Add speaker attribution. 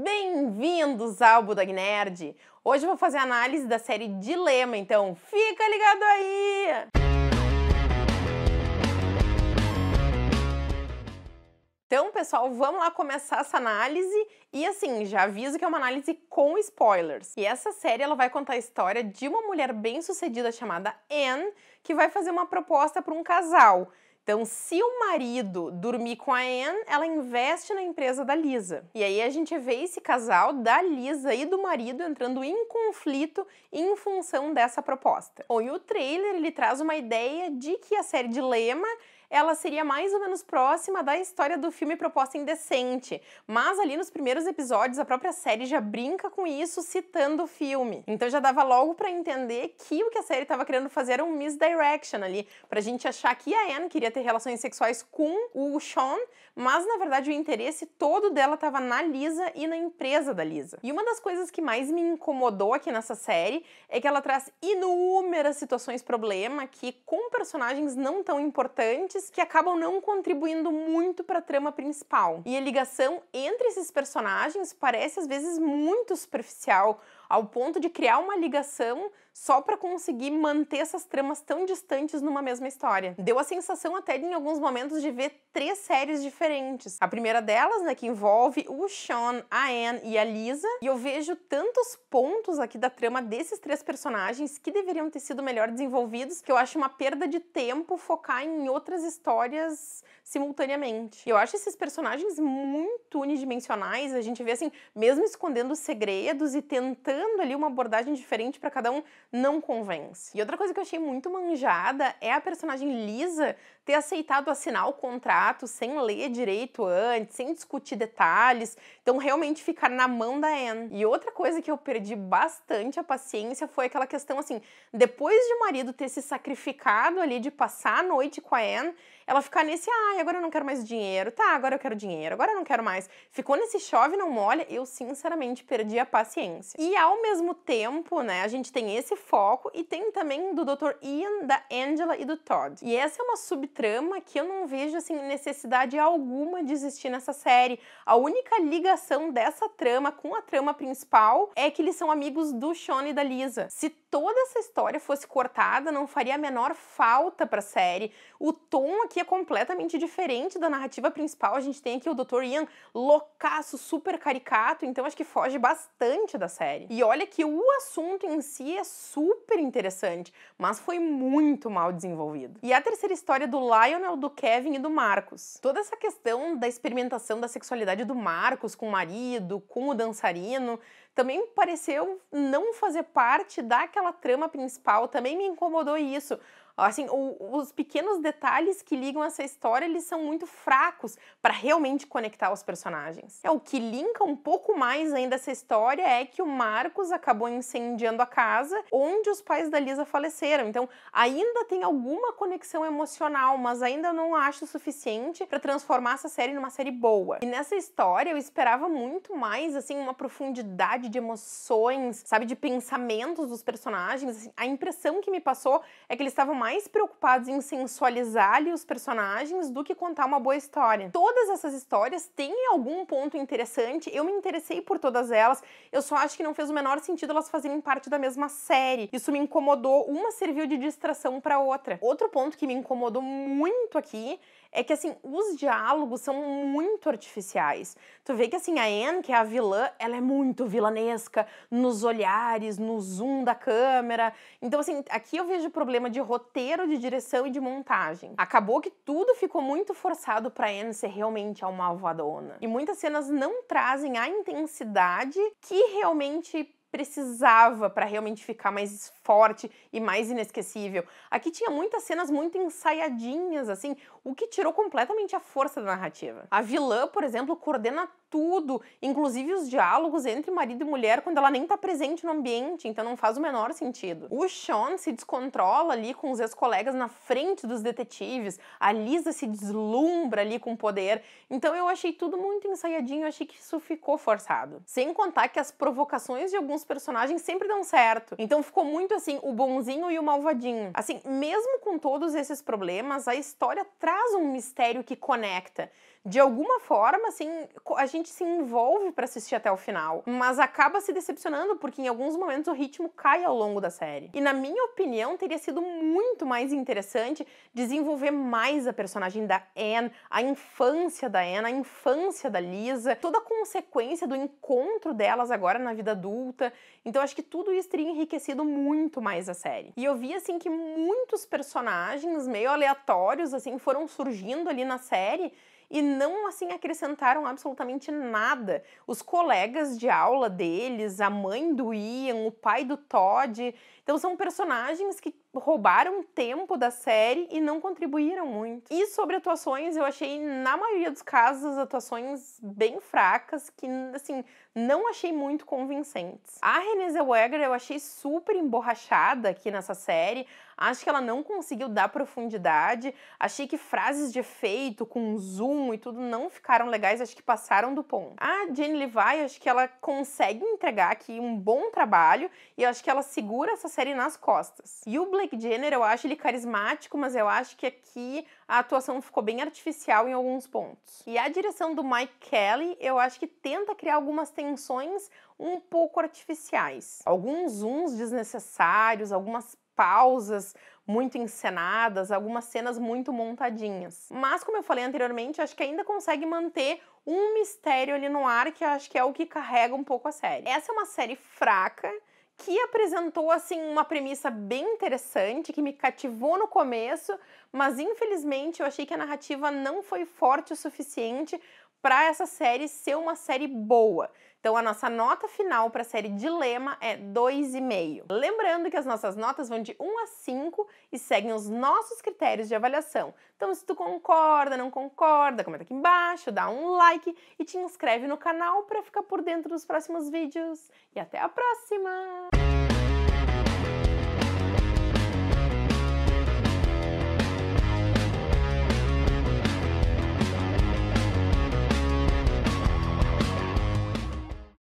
Speaker 1: Bem-vindos ao Budog Nerd! Hoje eu vou fazer a análise da série Dilema, então fica ligado aí! Então, pessoal, vamos lá começar essa análise e assim, já aviso que é uma análise com spoilers. E essa série ela vai contar a história de uma mulher bem-sucedida chamada Anne, que vai fazer uma proposta para um casal. Então, se o marido dormir com a Anne, ela investe na empresa da Lisa. E aí a gente vê esse casal da Lisa e do marido entrando em conflito em função dessa proposta. Bom, e o trailer ele traz uma ideia de que a série Dilema ela seria mais ou menos próxima da história do filme proposta indecente, mas ali nos primeiros episódios a própria série já brinca com isso citando o filme. Então já dava logo para entender que o que a série estava querendo fazer era um misdirection ali, pra gente achar que a Anne queria ter relações sexuais com o Sean, mas na verdade o interesse todo dela estava na Lisa e na empresa da Lisa. E uma das coisas que mais me incomodou aqui nessa série é que ela traz inúmeras situações problema que com personagens não tão importantes que acabam não contribuindo muito para a trama principal. E a ligação entre esses personagens parece às vezes muito superficial, ao ponto de criar uma ligação só para conseguir manter essas tramas tão distantes numa mesma história. Deu a sensação até de, em alguns momentos de ver três séries diferentes. A primeira delas, né, que envolve o Sean, a Anne e a Lisa, e eu vejo tantos pontos aqui da trama desses três personagens que deveriam ter sido melhor desenvolvidos, que eu acho uma perda de tempo focar em outras histórias simultaneamente. Eu acho esses personagens muito unidimensionais, a gente vê assim, mesmo escondendo segredos e tentando ali uma abordagem diferente para cada um, não convence. E outra coisa que eu achei muito manjada é a personagem Lisa ter aceitado assinar o contrato sem ler direito antes, sem discutir detalhes, então realmente ficar na mão da Anne. E outra coisa que eu perdi bastante a paciência foi aquela questão assim, depois de o marido ter se sacrificado ali de passar a noite com a Anne, ela ficar nesse, ai, ah, agora eu não quero mais dinheiro, tá, agora eu quero dinheiro, agora eu não quero mais. Ficou nesse chove não molha, eu sinceramente perdi a paciência. E ao mesmo tempo, né, a gente tem esse foco e tem também do Dr. Ian, da Angela e do Todd. E essa é uma subtrama que eu não vejo assim necessidade alguma de existir nessa série. A única ligação dessa trama com a trama principal é que eles são amigos do Sean e da Lisa. Se toda essa história fosse cortada, não faria a menor falta para a série. O tom aqui que é completamente diferente da narrativa principal. A gente tem aqui o Dr. Ian loucaço, super caricato, então acho que foge bastante da série. E olha que o assunto em si é super interessante, mas foi muito mal desenvolvido. E a terceira história é do Lionel, do Kevin e do Marcos. Toda essa questão da experimentação da sexualidade do Marcos com o marido, com o dançarino, também pareceu não fazer parte daquela trama principal, também me incomodou isso Assim, o, os pequenos detalhes que ligam essa história, eles são muito fracos para realmente conectar os personagens. É o que linka um pouco mais ainda essa história é que o Marcos acabou incendiando a casa onde os pais da Lisa faleceram. Então, ainda tem alguma conexão emocional, mas ainda não acho suficiente para transformar essa série numa série boa. E nessa história eu esperava muito mais assim uma profundidade de emoções, sabe, de pensamentos dos personagens. Assim, a impressão que me passou é que eles estavam mais mais preocupados em sensualizar ali os personagens do que contar uma boa história. Todas essas histórias têm algum ponto interessante, eu me interessei por todas elas, eu só acho que não fez o menor sentido elas fazerem parte da mesma série. Isso me incomodou, uma serviu de distração para outra. Outro ponto que me incomodou muito aqui é que assim, os diálogos são muito artificiais. Tu vê que assim, a Anne, que é a vilã, ela é muito vilanesca nos olhares, no zoom da câmera. Então assim, aqui eu vejo problema de roteiro roteiro de direção e de montagem. Acabou que tudo ficou muito forçado para Anne ser realmente a malvadona. E muitas cenas não trazem a intensidade que realmente precisava para realmente ficar mais forte e mais inesquecível. Aqui tinha muitas cenas muito ensaiadinhas, assim, o que tirou completamente a força da narrativa. A vilã, por exemplo, coordena tudo, inclusive os diálogos entre marido e mulher quando ela nem tá presente no ambiente, então não faz o menor sentido. O Sean se descontrola ali com os ex-colegas na frente dos detetives, a Lisa se deslumbra ali com o poder, então eu achei tudo muito ensaiadinho, eu achei que isso ficou forçado. Sem contar que as provocações de alguns personagens sempre dão certo, então ficou muito assim o bonzinho e o malvadinho. Assim, mesmo com todos esses problemas, a história traz um mistério que conecta de alguma forma, assim, a gente se envolve para assistir até o final, mas acaba se decepcionando porque em alguns momentos o ritmo cai ao longo da série. E na minha opinião, teria sido muito mais interessante desenvolver mais a personagem da Anne, a infância da Anne, a infância da Lisa, toda a consequência do encontro delas agora na vida adulta. Então acho que tudo isso teria enriquecido muito mais a série. E eu vi assim que muitos personagens meio aleatórios assim foram surgindo ali na série e não assim acrescentaram absolutamente nada. Os colegas de aula deles, a mãe do Ian, o pai do Todd, então são personagens que roubaram tempo da série e não contribuíram muito. E sobre atuações, eu achei, na maioria dos casos, atuações bem fracas, que, assim, não achei muito convincentes. A Renée Zellweger eu achei super emborrachada aqui nessa série, acho que ela não conseguiu dar profundidade, achei que frases de efeito com zoom e tudo não ficaram legais, acho que passaram do ponto. A Jenny Levi, acho que ela consegue entregar aqui um bom trabalho e acho que ela segura essa série nas costas. E o Blake Jenner, eu acho ele carismático, mas eu acho que aqui a atuação ficou bem artificial em alguns pontos. E a direção do Mike Kelly, eu acho que tenta criar algumas tensões um pouco artificiais. Alguns zooms desnecessários, algumas pausas muito encenadas, algumas cenas muito montadinhas. Mas, como eu falei anteriormente, acho que ainda consegue manter um mistério ali no ar, que eu acho que é o que carrega um pouco a série. Essa é uma série fraca, que apresentou assim uma premissa bem interessante que me cativou no começo, mas infelizmente eu achei que a narrativa não foi forte o suficiente para essa série ser uma série boa. Então a nossa nota final para a série Dilema é 2,5. Lembrando que as nossas notas vão de 1 a 5 e seguem os nossos critérios de avaliação. Então se tu concorda, não concorda, comenta aqui embaixo, dá um like e te inscreve no canal para ficar por dentro dos próximos vídeos. E até a próxima!